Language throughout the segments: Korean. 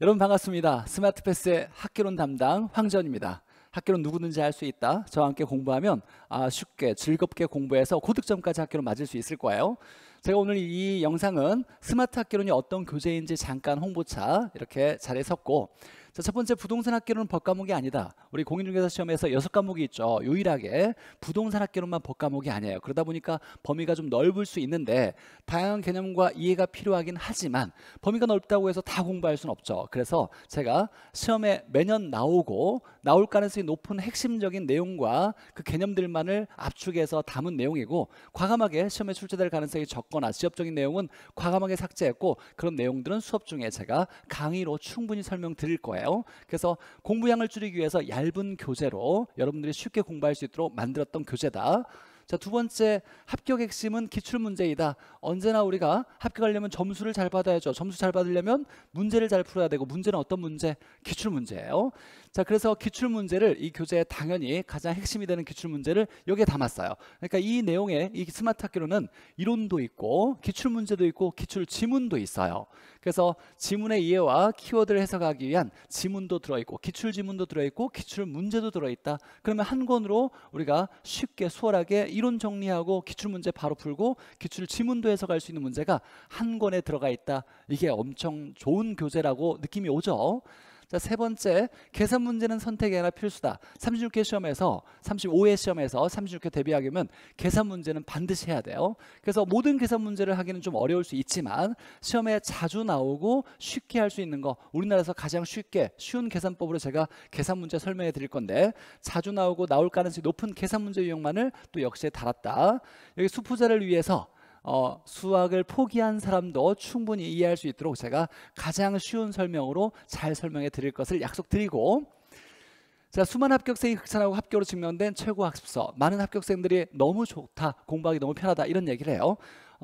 여러분 반갑습니다. 스마트패스의 학교론 담당 황전입니다. 학교론 누구든지 할 수 있다. 저와 함께 공부하면 아, 쉽게 즐겁게 공부해서 고득점까지 학교론 맞을 수 있을 거예요. 제가 오늘 이 영상은 스마트 학교론이 어떤 교재인지 잠깐 홍보차 이렇게 자리에 섰고 자, 첫 번째 부동산 학개론은 법과목이 아니다. 우리 공인중개사 시험에서 여섯 과목이 있죠. 유일하게 부동산 학개론만 법과목이 아니에요. 그러다 보니까 범위가 좀 넓을 수 있는데 다양한 개념과 이해가 필요하긴 하지만 범위가 넓다고 해서 다 공부할 수는 없죠. 그래서 제가 시험에 매년 나오고 나올 가능성이 높은 핵심적인 내용과 그 개념들만을 압축해서 담은 내용이고 과감하게 시험에 출제될 가능성이 적거나 지엽적인 내용은 과감하게 삭제했고 그런 내용들은 수업 중에 제가 강의로 충분히 설명드릴 거예요. 거예요. 그래서 공부량을 줄이기 위해서 얇은 교재로 여러분들이 쉽게 공부할 수 있도록 만들었던 교재다. 자, 두 번째 합격 핵심은 기출 문제이다. 언제나 우리가 합격하려면 점수를 잘 받아야죠. 점수 잘 받으려면 문제를 잘 풀어야 되고 문제는 어떤 문제? 기출 문제예요. 자, 그래서 기출 문제를 이 교재에 당연히 가장 핵심이 되는 기출 문제를 여기에 담았어요. 그러니까 이 내용에 이 스마트 학교로는 이론도 있고 기출 문제도 있고 기출 지문도 있어요. 그래서 지문의 이해와 키워드를 해석하기 위한 지문도 들어있고 기출 지문도 들어있고 기출 문제도 들어있다. 그러면 한 권으로 우리가 쉽게 수월하게 이론 정리하고 기출 문제 바로 풀고 기출 지문도 해석할 수 있는 문제가 한 권에 들어가 있다. 이게 엄청 좋은 교재라고 느낌이 오죠. 자, 세 번째, 계산 문제는 선택이 아니라 필수다. 36회 시험에서 35회 시험에서 36회 대비하려면 계산 문제는 반드시 해야 돼요. 그래서 모든 계산 문제를 하기는 좀 어려울 수 있지만 시험에 자주 나오고 쉽게 할 수 있는 거 우리나라에서 가장 쉽게 쉬운 계산법으로 제가 계산 문제 설명해 드릴 건데 자주 나오고 나올 가능성이 높은 계산 문제 유형만을 또 역시에 달았다. 여기 수포자를 위해서 어, 수학을 포기한 사람도 충분히 이해할 수 있도록 제가 가장 쉬운 설명으로 잘 설명해 드릴 것을 약속드리고 자, 수많은 합격생이 극찬하고 합격으로 증명된 최고 학습서. 많은 합격생들이 너무 좋다, 공부하기 너무 편하다 이런 얘기를 해요.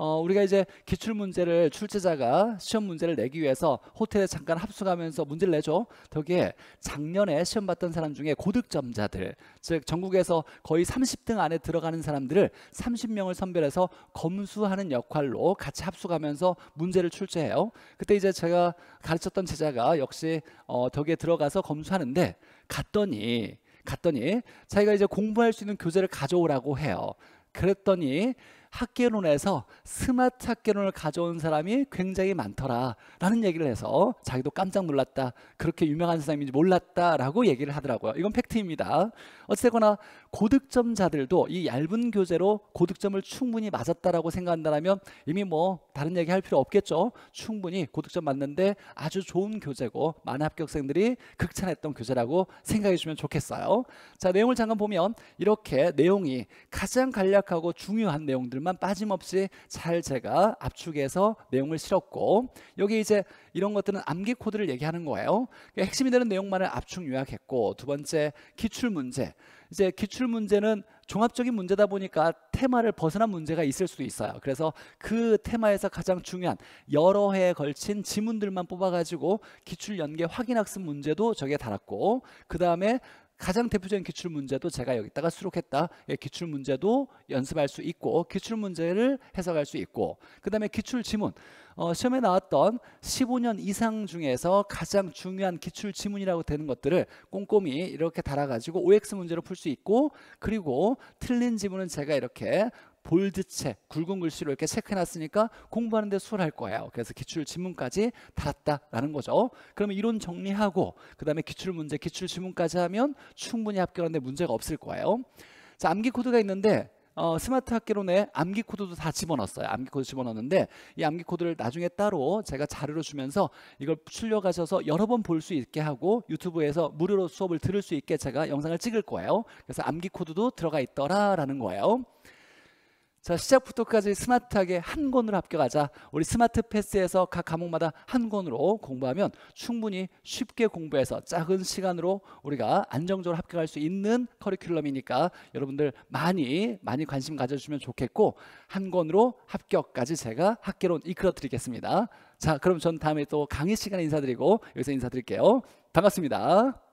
어, 우리가 이제 기출 문제를 출제자가 시험 문제를 내기 위해서 호텔에 잠깐 합숙하면서 문제를 내죠. 거기에 작년에 시험 봤던 사람 중에 고득점자들, 즉 전국에서 거의 30등 안에 들어가는 사람들을 30명을 선별해서 검수하는 역할로 같이 합숙하면서 문제를 출제해요. 그때 이제 제가 가르쳤던 제자가 역시 어, 덕에 들어가서 검수하는데 갔더니 갔더니 자기가 이제 공부할 수 있는 교재를 가져오라고 해요. 그랬더니 학계론에서 스마트 학계론을 가져온 사람이 굉장히 많더라라는 얘기를 해서 자기도 깜짝 놀랐다. 그렇게 유명한 사람인지 몰랐다라고 얘기를 하더라고요. 이건 팩트입니다. 어쨌거나 고득점자들도 이 얇은 교재로 고득점을 충분히 맞았다라고 생각한다면 이미 뭐 다른 얘기 할 필요 없겠죠. 충분히 고득점 맞는데 아주 좋은 교재고 많은 합격생들이 극찬했던 교재라고 생각해 주면 좋겠어요. 자 내용을 잠깐 보면 이렇게 내용이 가장 간략하고 중요한 내용들만 빠짐없이 잘 제가 압축해서 내용을 실었고 여기 이제 이런 것들은 암기 코드를 얘기하는 거예요. 그러니까 핵심이 되는 내용만을 압축 요약했고 두 번째 기출 문제 이제 기출 기출 문제는 종합적인 문제다 보니까 테마를 벗어난 문제가 있을 수도 있어요. 그래서 그 테마에서 가장 중요한 여러 해에 걸친 지문들만 뽑아가지고 기출 연계 확인 학습 문제도 저기에 달았고 그 다음에 가장 대표적인 기출 문제도 제가 여기다가 수록했다. 예, 기출 문제도 연습할 수 있고 기출 문제를 해석할 수 있고 그다음에 기출 지문 어, 시험에 나왔던 15년 이상 중에서 가장 중요한 기출 지문이라고 되는 것들을 꼼꼼히 이렇게 달아가지고 OX 문제로 풀 수 있고 그리고 틀린 지문은 제가 이렇게 볼드책, 굵은 글씨로 이렇게 체크해놨으니까 공부하는데 수월할 거예요. 그래서 기출 지문까지 달았다라는 거죠. 그러면 이론 정리하고 그 다음에 기출 문제, 기출 지문까지 하면 충분히 합격하는데 문제가 없을 거예요. 자, 암기 코드가 있는데 어, 스마트 학기론에 암기 코드도 다 집어넣었어요. 암기 코드 집어넣었는데 이 암기 코드를 나중에 따로 제가 자료로 주면서 이걸 출력하셔서 여러 번 볼 수 있게 하고 유튜브에서 무료로 수업을 들을 수 있게 제가 영상을 찍을 거예요. 그래서 암기 코드도 들어가 있더라라는 거예요. 자 시작부터까지 스마트하게 한 권으로 합격하자 우리 스마트 패스에서 각 과목마다 한 권으로 공부하면 충분히 쉽게 공부해서 작은 시간으로 우리가 안정적으로 합격할 수 있는 커리큘럼이니까 여러분들 많이 많이 관심 가져주시면 좋겠고 한 권으로 합격까지 제가 학계론 이끌어 드리겠습니다 자 그럼 전 다음에 또 강의 시간에 인사드리고 여기서 인사드릴게요 반갑습니다